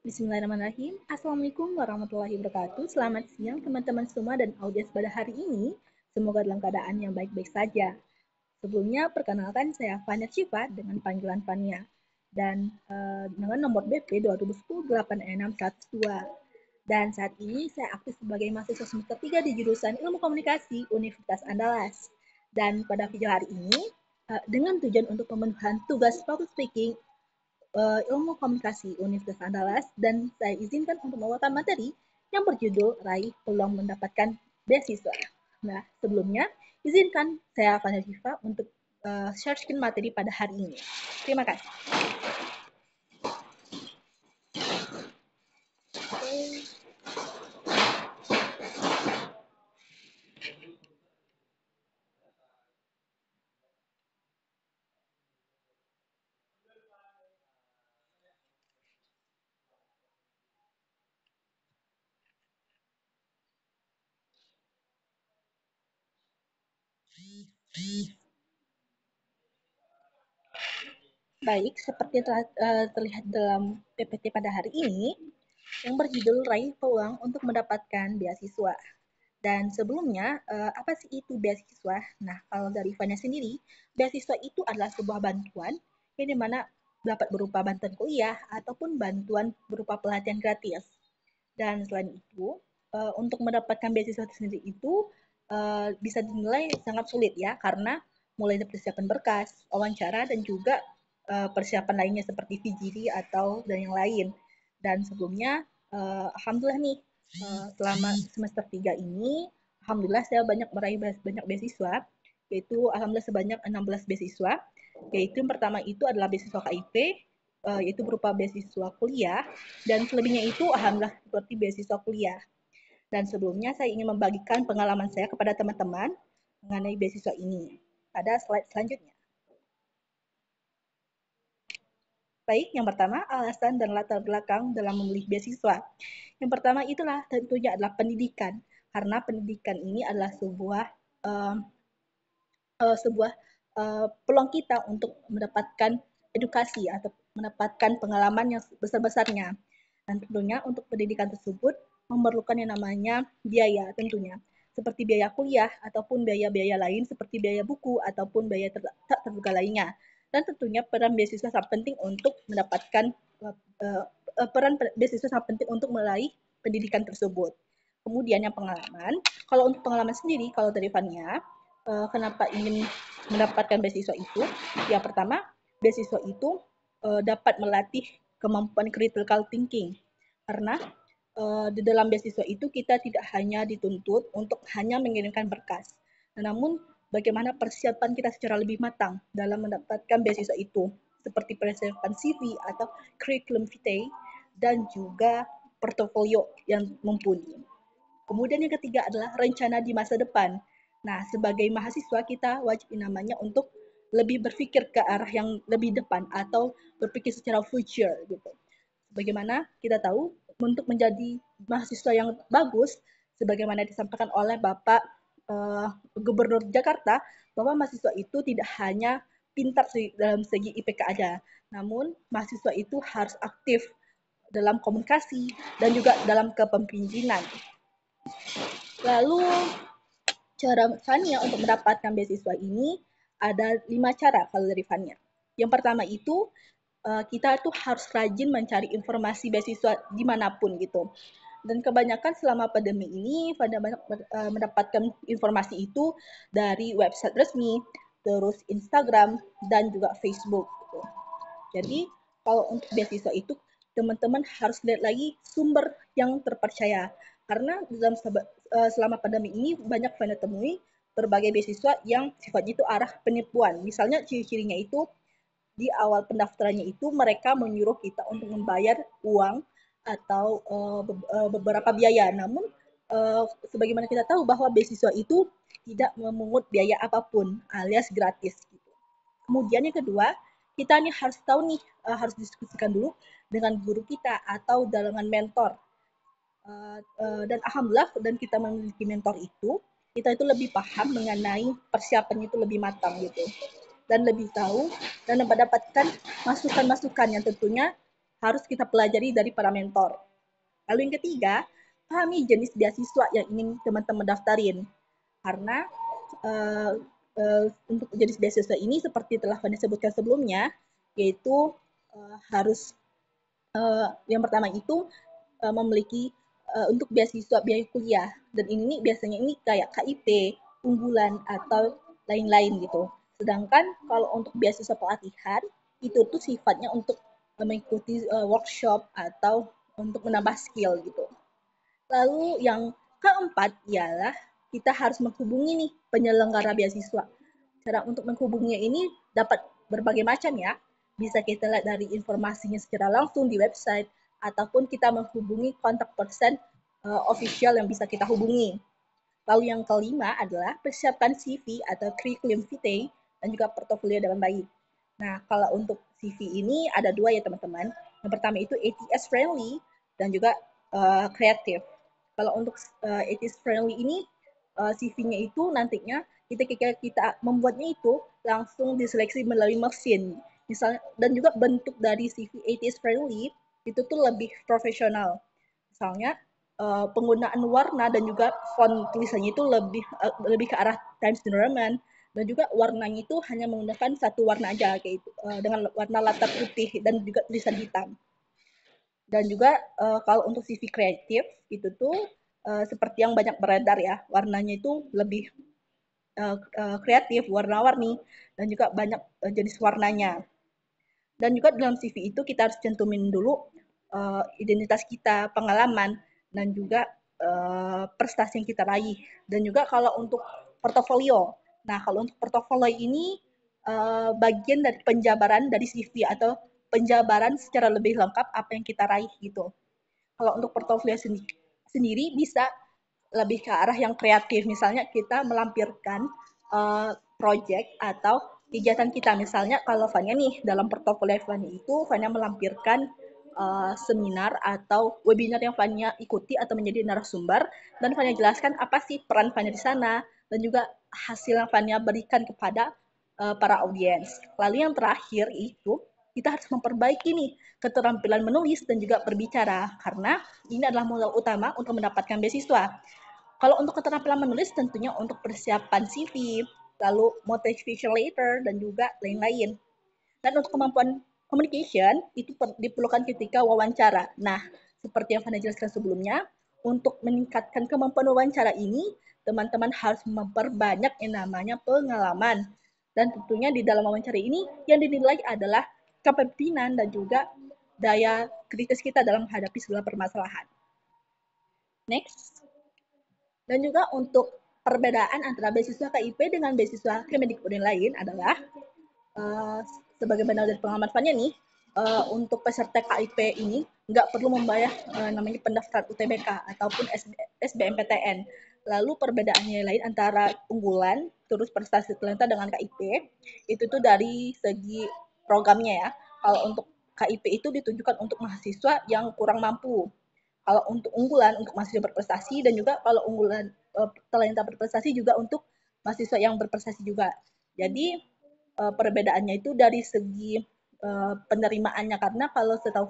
Bismillahirrahmanirrahim. Assalamualaikum warahmatullahi wabarakatuh. Selamat siang teman-teman semua dan audiens pada hari ini. Semoga dalam keadaan yang baik-baik saja. Sebelumnya perkenalkan saya Fania Shiva dengan panggilan Fania dan eh, dengan nomor BP 2010 Dan saat ini saya aktif sebagai mahasiswa semester 3 di jurusan Ilmu Komunikasi Universitas Andalas. Dan pada video hari ini eh, dengan tujuan untuk pemenuhan tugas public speaking uh, Ilmu Komunikasi Universitas Andalas dan saya izinkan untuk membawakan materi yang berjudul Raih Peluang Mendapatkan Beasiswa. Nah, sebelumnya izinkan saya Fania Siva untuk uh, share screen materi pada hari ini. Terima kasih. Baik, seperti yang telah uh, terlihat dalam PPT pada hari ini, yang berjudul Raih Peluang untuk Mendapatkan Beasiswa. Dan sebelumnya, uh, apa sih itu beasiswa? Nah, kalau dari Fania sendiri, beasiswa itu adalah sebuah bantuan yang dimana dapat berupa bantuan kuliah ataupun bantuan berupa pelatihan gratis. Dan selain itu, uh, untuk mendapatkan beasiswa sendiri itu Eh, bisa dinilai sangat sulit ya karena mulai dari persiapan berkas, wawancara dan juga eh, persiapan lainnya seperti VGD atau dan yang lain. Dan sebelumnya eh, alhamdulillah nih selama semester 3 ini alhamdulillah saya banyak meraih banyak beasiswa yaitu alhamdulillah sebanyak 16 beasiswa yaitu yang pertama itu adalah beasiswa KIP yaitu berupa beasiswa kuliah dan selebihnya itu alhamdulillah seperti beasiswa kuliah dan sebelumnya saya ingin membagikan pengalaman saya kepada teman-teman mengenai beasiswa ini. Pada slide selanjutnya. Baik, yang pertama alasan dan latar belakang dalam memilih beasiswa. Yang pertama itulah tentunya adalah pendidikan. Karena pendidikan ini adalah sebuah uh, uh, sebuah uh, peluang kita untuk mendapatkan edukasi atau mendapatkan pengalaman yang besar besarnya Dan tentunya untuk pendidikan tersebut memerlukan yang namanya biaya tentunya seperti biaya kuliah ataupun biaya-biaya lain seperti biaya buku ataupun biaya ter tak terduga lainnya. Dan tentunya peran beasiswa sangat penting untuk mendapatkan uh, uh, peran beasiswa sangat penting untuk melalui pendidikan tersebut. Kemudian yang pengalaman, kalau untuk pengalaman sendiri, kalau dari Fania, uh, kenapa ingin mendapatkan beasiswa itu? Ya pertama, beasiswa itu uh, dapat melatih kemampuan critical thinking. Karena Eh, di dalam beasiswa itu kita tidak hanya dituntut untuk hanya mengirimkan berkas, namun bagaimana persiapan kita secara lebih matang dalam mendapatkan beasiswa itu, seperti persiapan CV atau curriculum vitae dan juga portofolio yang mumpuni. Kemudian yang ketiga adalah rencana di masa depan. Nah, sebagai mahasiswa kita wajib namanya untuk lebih berpikir ke arah yang lebih depan atau berpikir secara future gitu. Bagaimana kita tahu untuk menjadi mahasiswa yang bagus sebagaimana disampaikan oleh Bapak uh, Gubernur Jakarta bahwa mahasiswa itu tidak hanya pintar dalam segi IPK aja, namun mahasiswa itu harus aktif dalam komunikasi dan juga dalam kepemimpinan. Lalu cara Fania untuk mendapatkan beasiswa ini ada lima cara kalau dari Fania. Yang pertama itu Eh, kita tuh harus rajin mencari informasi beasiswa dimanapun gitu dan kebanyakan selama pandemi ini pada eh, mendapatkan informasi itu dari website resmi, terus Instagram dan juga Facebook. Gitu. Jadi kalau untuk beasiswa itu teman-teman harus lihat lagi sumber yang terpercaya karena dalam eh, selama pandemi ini banyak fana temui berbagai beasiswa yang sifatnya itu arah penipuan. Misalnya ciri-cirinya itu di awal pendaftarannya itu mereka menyuruh kita untuk membayar uang atau uh, beberapa biaya. Namun uh, sebagaimana kita tahu bahwa beasiswa itu tidak memungut biaya apapun alias gratis gitu. Kemudian yang kedua, kita nih harus tahu nih uh, harus diskusikan dulu dengan guru kita atau dalangan mentor. Uh, uh, dan alhamdulillah dan kita memiliki mentor itu, kita itu lebih paham mengenai persiapan itu lebih matang gitu dan lebih tahu dan mendapatkan masukan-masukan yang tentunya harus kita pelajari dari para mentor. Lalu yang ketiga, pahami jenis beasiswa yang ingin teman-teman daftarin. Karena uh, uh, untuk jenis beasiswa ini seperti telah Fanny sebutkan sebelumnya, yaitu uh, harus uh, yang pertama itu uh, memiliki uh, untuk beasiswa biaya kuliah dan ini biasanya ini kayak KIP unggulan atau lain-lain gitu. Sedangkan kalau untuk beasiswa pelatihan itu tuh sifatnya untuk eh, mengikuti uh, workshop atau untuk menambah skill gitu. Lalu yang keempat ialah kita harus menghubungi nih penyelenggara beasiswa. Cara untuk menghubunginya ini dapat berbagai macam ya. Bisa kita lihat dari informasinya secara langsung di website ataupun kita menghubungi kontak person uh, official yang bisa kita hubungi. Lalu yang kelima adalah persiapkan CV atau curriculum vitae dan juga portofolio dengan baik. Nah, kalau untuk CV ini ada dua ya teman-teman. Yang pertama itu ATS friendly dan juga uh, eh, kreatif. Kalau untuk uh, eh, ATS friendly ini uh, eh, CV-nya itu nantinya kita kita, kita membuatnya itu langsung diseleksi melalui mesin. Misalnya dan juga bentuk dari CV ATS friendly itu tuh lebih profesional. Misalnya uh, penggunaan warna dan juga font tulisannya itu lebih uh, lebih ke arah Times New Roman dan juga warnanya itu hanya menggunakan satu warna aja kayak itu uh, dengan warna latar putih dan juga tulisan hitam dan juga uh, kalau untuk CV kreatif itu tuh uh, seperti yang banyak beredar ya warnanya itu lebih uh, kreatif warna-warni dan juga banyak jenis warnanya dan juga dalam CV itu kita harus centumin dulu uh, identitas kita pengalaman dan juga uh, prestasi yang kita raih dan juga kalau untuk portofolio Nah, kalau untuk portofolio ini uh, bagian dari penjabaran dari CV atau penjabaran secara lebih lengkap apa yang kita raih gitu. Kalau untuk portofolio sendi sendiri bisa lebih ke arah yang kreatif. Misalnya kita melampirkan uh, project atau kegiatan kita. Misalnya kalau Fania nih dalam portofolio Fania itu Fania melampirkan uh, seminar atau webinar yang Fania ikuti atau menjadi narasumber dan Fania jelaskan apa sih peran Fania di sana dan juga hasil yang Fania berikan kepada uh, para audiens. Lalu yang terakhir itu kita harus memperbaiki nih keterampilan menulis dan juga berbicara karena ini adalah modal utama untuk mendapatkan beasiswa. Kalau untuk keterampilan menulis tentunya untuk persiapan CV, lalu motivation letter dan juga lain-lain. Dan untuk kemampuan communication itu diperlukan ketika wawancara. Nah, seperti yang Fania jelaskan sebelumnya, untuk meningkatkan kemampuan wawancara ini, teman-teman harus memperbanyak yang namanya pengalaman. Dan tentunya di dalam wawancara ini yang dinilai adalah kepemimpinan dan juga daya kritis kita dalam menghadapi segala permasalahan. Next. Dan juga untuk perbedaan antara beasiswa KIP dengan beasiswa Kemendikbud lain adalah uh, sebagaimana dari pengalaman Fanya nih, uh, untuk peserta KIP ini nggak perlu membayar e, namanya pendaftar UTBK ataupun SB, SBMPTN. Lalu perbedaannya lain antara unggulan terus prestasi talenta dengan KIP itu tuh dari segi programnya ya. Kalau untuk KIP itu ditujukan untuk mahasiswa yang kurang mampu. Kalau untuk unggulan untuk mahasiswa berprestasi dan juga kalau unggulan e, talenta berprestasi juga untuk mahasiswa yang berprestasi juga. Jadi eh, perbedaannya itu dari segi Eh, penerimaannya karena kalau setahu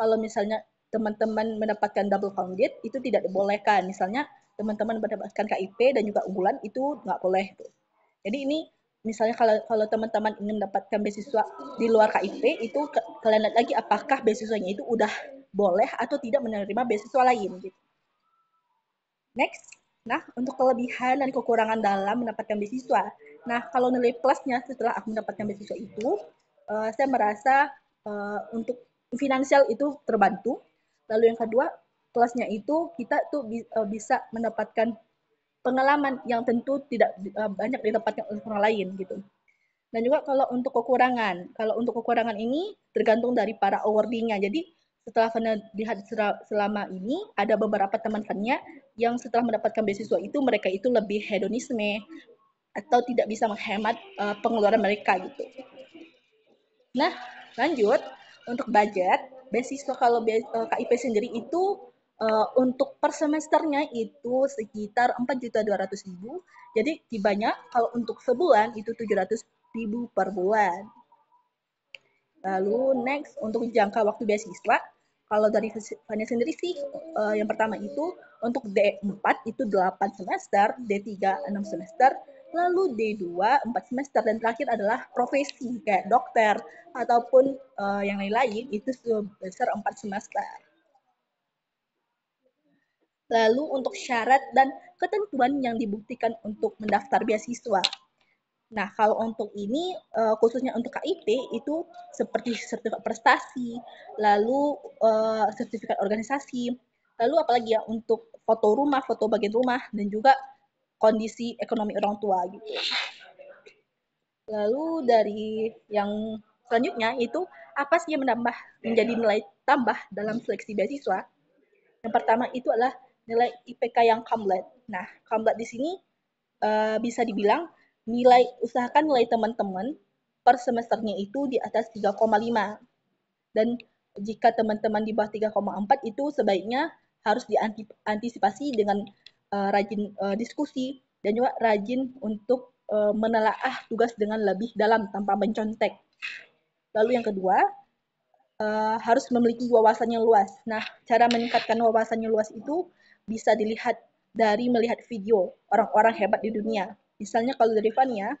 kalau misalnya teman-teman mendapatkan double counted itu tidak dibolehkan misalnya teman-teman mendapatkan KIP dan juga unggulan itu nggak boleh jadi ini misalnya kalau kalau teman-teman ingin mendapatkan beasiswa di luar KIP itu kalian lihat lagi apakah beasiswanya itu udah boleh atau tidak menerima beasiswa lain gitu next Nah, untuk kelebihan dan kekurangan dalam mendapatkan beasiswa. Nah, kalau nilai plusnya setelah aku mendapatkan beasiswa itu, uh, saya merasa uh, untuk finansial itu terbantu. Lalu yang kedua, kelasnya itu kita tuh bi uh, bisa mendapatkan pengalaman yang tentu tidak uh, banyak didapatkan oleh orang lain gitu. Dan juga kalau untuk kekurangan, kalau untuk kekurangan ini tergantung dari para awardingnya. Jadi setelah karena lihat selama ini ada beberapa teman-temannya yang setelah mendapatkan beasiswa itu mereka itu lebih hedonisme atau tidak bisa menghemat pengeluaran mereka gitu. Nah, lanjut untuk budget, beasiswa kalau eh, KIP sendiri itu uh, untuk per semesternya itu sekitar 4.200.000. Jadi tibanya kalau untuk sebulan itu 700.000 per bulan. Lalu next untuk jangka waktu beasiswa, kalau dari Fania sendiri sih uh, yang pertama itu untuk D4 itu 8 semester, D3 6 semester, Lalu D2 4 semester dan terakhir adalah profesi kayak dokter ataupun uh, yang lain-lain itu sebesar 4 semester. Lalu untuk syarat dan ketentuan yang dibuktikan untuk mendaftar beasiswa. Nah, kalau untuk ini uh, khususnya untuk KIP itu seperti sertifikat prestasi, lalu uh, sertifikat organisasi, lalu apalagi ya untuk foto rumah, foto bagian rumah dan juga kondisi ekonomi orang tua gitu. Lalu dari yang selanjutnya itu apa sih yang menambah menjadi nilai tambah dalam seleksi beasiswa? Yang pertama itu adalah nilai IPK yang kamlet. Nah, kamlet di sini uh, bisa dibilang nilai usahakan nilai teman-teman per semesternya itu di atas 3,5. Dan jika teman-teman di bawah 3,4 itu sebaiknya harus diantisipasi dengan uh, rajin uh, diskusi, dan juga rajin untuk uh, menelaah tugas dengan lebih dalam tanpa mencontek. Lalu yang kedua, uh, harus memiliki wawasan yang luas. Nah, cara meningkatkan wawasan yang luas itu bisa dilihat dari melihat video orang-orang hebat di dunia. Misalnya kalau dari Fania,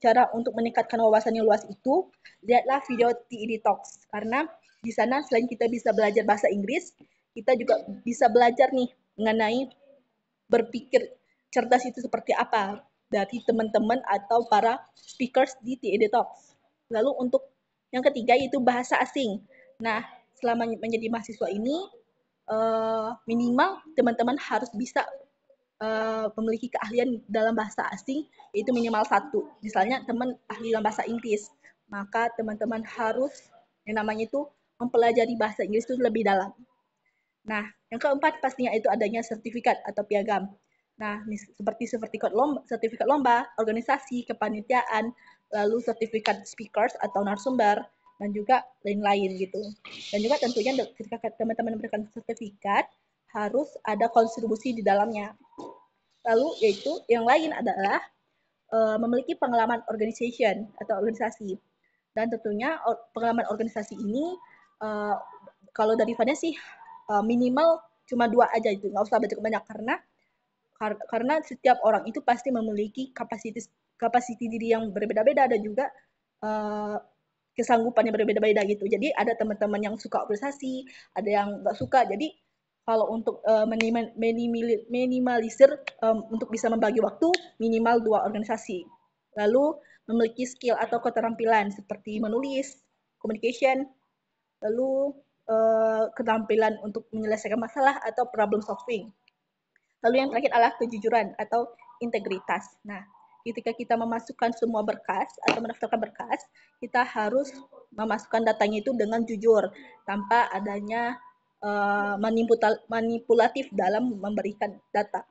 cara untuk meningkatkan wawasan yang luas itu, lihatlah video TED Talks. Karena di sana selain kita bisa belajar bahasa Inggris, kita juga bisa belajar nih mengenai berpikir cerdas itu seperti apa dari teman-teman atau para speakers di TED Talks. Lalu untuk yang ketiga yaitu bahasa asing. Nah, selama menjadi mahasiswa ini eh, minimal teman-teman harus bisa eh, memiliki keahlian dalam bahasa asing yaitu minimal satu. Misalnya teman ahli dalam bahasa Inggris, maka teman-teman harus yang namanya itu mempelajari bahasa Inggris itu lebih dalam. Nah, yang keempat pastinya itu adanya sertifikat atau piagam. Nah, seperti sertifikat lomba, sertifikat lomba, organisasi, kepanitiaan, lalu sertifikat speakers atau narasumber, dan juga lain-lain gitu. Dan juga tentunya ketika teman-teman memberikan sertifikat, harus ada kontribusi di dalamnya. Lalu yaitu yang lain adalah uh, memiliki pengalaman organization atau organisasi. Dan tentunya pengalaman organisasi ini uh, kalau dari Vanessa sih Eh, minimal cuma dua aja itu nggak usah baca banyak karena kar karena setiap orang itu pasti memiliki kapasitas kapasiti diri yang berbeda-beda dan juga uh, eh, kesanggupannya berbeda-beda gitu jadi ada teman-teman yang suka organisasi ada yang nggak suka jadi kalau untuk uh, eh, minimal, minimal, minimalisir um, untuk bisa membagi waktu minimal dua organisasi lalu memiliki skill atau keterampilan seperti menulis communication lalu Eh, keterampilan untuk menyelesaikan masalah atau problem solving. Lalu yang terakhir adalah kejujuran atau integritas. Nah, ketika kita memasukkan semua berkas atau mendaftarkan berkas, kita harus memasukkan datanya itu dengan jujur tanpa adanya uh, manipulatif dalam memberikan data.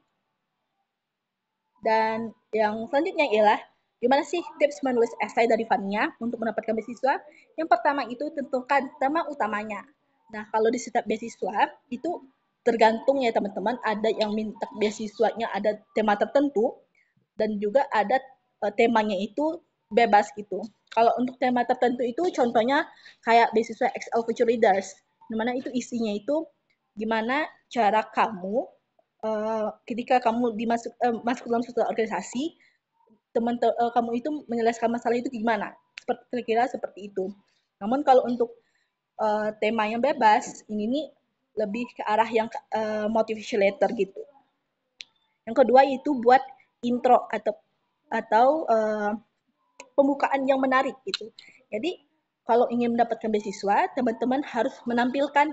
Dan yang selanjutnya ialah Gimana sih tips menulis esai dari Fania untuk mendapatkan beasiswa? Yang pertama itu tentukan tema utamanya. Nah, kalau di setiap beasiswa itu tergantung ya teman-teman, ada yang minta beasiswanya ada tema tertentu dan juga ada eh, temanya itu bebas gitu. Kalau untuk tema tertentu itu contohnya kayak beasiswa XL Future Leaders, di mana itu isinya itu gimana cara kamu uh, ketika kamu dimasuk uh, masuk dalam suatu organisasi, teman uh, kamu itu menyelesaikan masalah itu gimana? Seperti kira-kira seperti itu. Namun kalau untuk uh, tema yang bebas ini nih lebih ke arah yang uh, eh, motivation letter gitu. Yang kedua itu buat intro atau atau uh, pembukaan yang menarik gitu. Jadi kalau ingin mendapatkan beasiswa, teman-teman harus menampilkan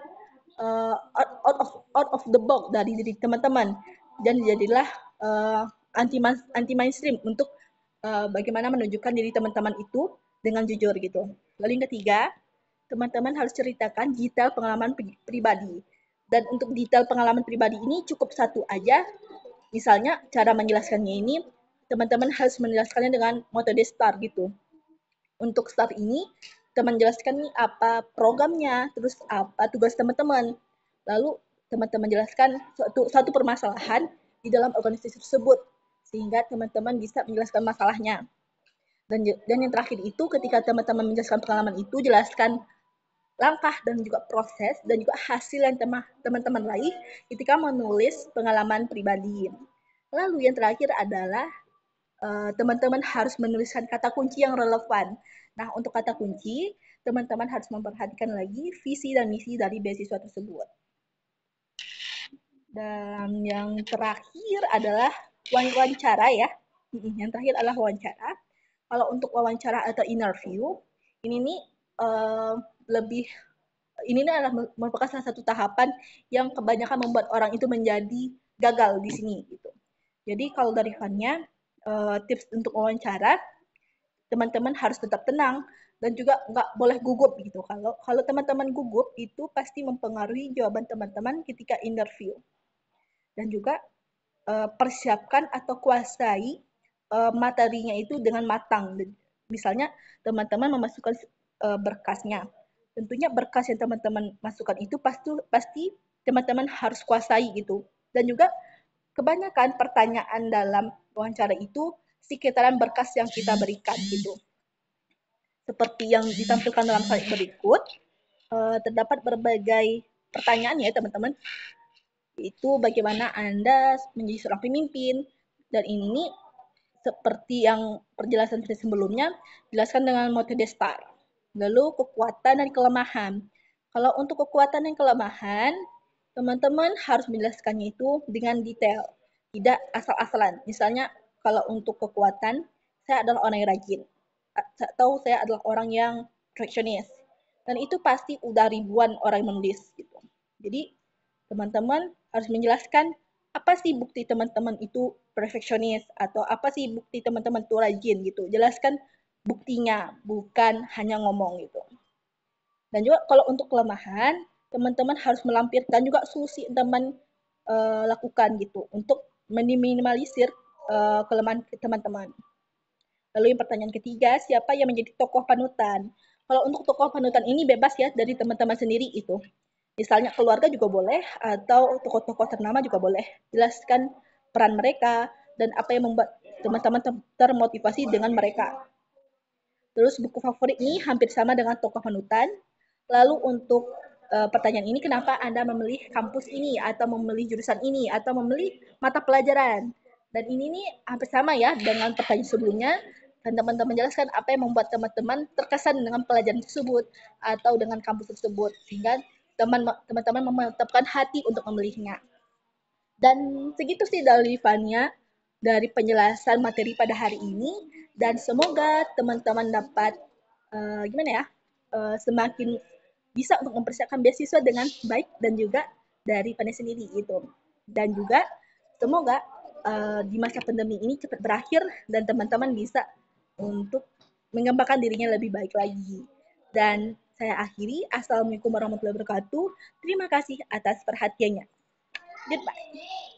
uh, out of out of the box dari diri teman-teman dan jadilah uh, anti anti mainstream untuk uh, bagaimana menunjukkan diri teman-teman itu dengan jujur gitu. Lalu yang ketiga, teman-teman harus ceritakan detail pengalaman pribadi. Dan untuk detail pengalaman pribadi ini cukup satu aja. Misalnya cara menjelaskannya ini, teman-teman harus menjelaskannya dengan metode STAR gitu. Untuk STAR ini, teman jelaskan nih apa programnya, terus apa tugas teman-teman. Lalu teman-teman jelaskan satu suatu permasalahan di dalam organisasi tersebut, sehingga teman-teman bisa menjelaskan masalahnya dan dan yang terakhir itu ketika teman-teman menjelaskan pengalaman itu jelaskan langkah dan juga proses dan juga hasil yang teman-teman raih ketika menulis pengalaman pribadi. Lalu yang terakhir adalah eh, teman-teman uh, harus menuliskan kata kunci yang relevan. Nah, untuk kata kunci, teman-teman harus memperhatikan lagi visi dan misi dari beasiswa tersebut. Dan yang terakhir adalah wawancara ya. Yang terakhir adalah wawancara. Kalau untuk wawancara atau interview, ini nih lebih ini adalah merupakan salah satu tahapan yang kebanyakan membuat orang itu menjadi gagal di sini gitu. Jadi kalau dari kanya eh, tips untuk wawancara teman-teman harus tetap tenang dan juga nggak boleh gugup gitu. Kalau kalau teman-teman gugup itu pasti mempengaruhi jawaban teman-teman ketika interview. Dan juga eh, persiapkan atau kuasai eh, materinya itu dengan matang. Misalnya teman-teman memasukkan uh, berkasnya. Tentunya berkas yang teman-teman masukkan itu pasti pasti teman-teman harus kuasai gitu. Dan juga kebanyakan pertanyaan dalam wawancara itu sekitaran berkas yang kita berikan gitu. Seperti yang ditampilkan dalam slide berikut, uh, terdapat berbagai pertanyaan ya teman-teman itu bagaimana Anda menjadi seorang pemimpin dan ini seperti yang perjelasan saya sebelumnya jelaskan dengan metode STAR. Lalu kekuatan dan kelemahan. Kalau untuk kekuatan dan kelemahan, teman-teman harus menjelaskannya itu dengan detail, tidak asal-asalan. Misalnya kalau untuk kekuatan, saya adalah orang yang rajin atau saya adalah orang yang perfectionist. Dan itu pasti udah ribuan orang yang menulis gitu. Jadi teman-teman harus menjelaskan apa sih bukti teman-teman itu perfectionist atau apa sih bukti teman-teman itu rajin gitu. Jelaskan buktinya, bukan hanya ngomong gitu. Dan juga kalau untuk kelemahan, teman-teman harus melampirkan juga solusi teman e, lakukan gitu untuk meminimalisir e, kelemahan teman-teman. Lalu yang pertanyaan ketiga, siapa yang menjadi tokoh panutan? Kalau untuk tokoh panutan ini bebas ya dari teman-teman sendiri itu. Misalnya keluarga juga boleh atau tokoh-tokoh ternama juga boleh. Jelaskan peran mereka dan apa yang membuat teman-teman termotivasi dengan mereka. Terus buku favorit ini hampir sama dengan tokoh panutan. Lalu untuk uh, pertanyaan ini kenapa Anda memilih kampus ini atau memilih jurusan ini atau memilih mata pelajaran? Dan ini nih hampir sama ya dengan pertanyaan sebelumnya. Dan teman-teman jelaskan apa yang membuat teman-teman terkesan dengan pelajaran tersebut atau dengan kampus tersebut sehingga teman-teman memantapkan hati untuk memilihnya. Dan segitu sih dari Fania dari penjelasan materi pada hari ini dan semoga teman-teman dapat uh, gimana ya uh, semakin bisa untuk mempersiapkan beasiswa dengan baik dan juga dari Vanessa sendiri itu dan juga semoga uh, di masa pandemi ini cepat berakhir dan teman-teman bisa untuk mengembangkan dirinya lebih baik lagi. Dan saya akhiri, Assalamualaikum warahmatullahi wabarakatuh. Terima kasih atas perhatiannya. Goodbye.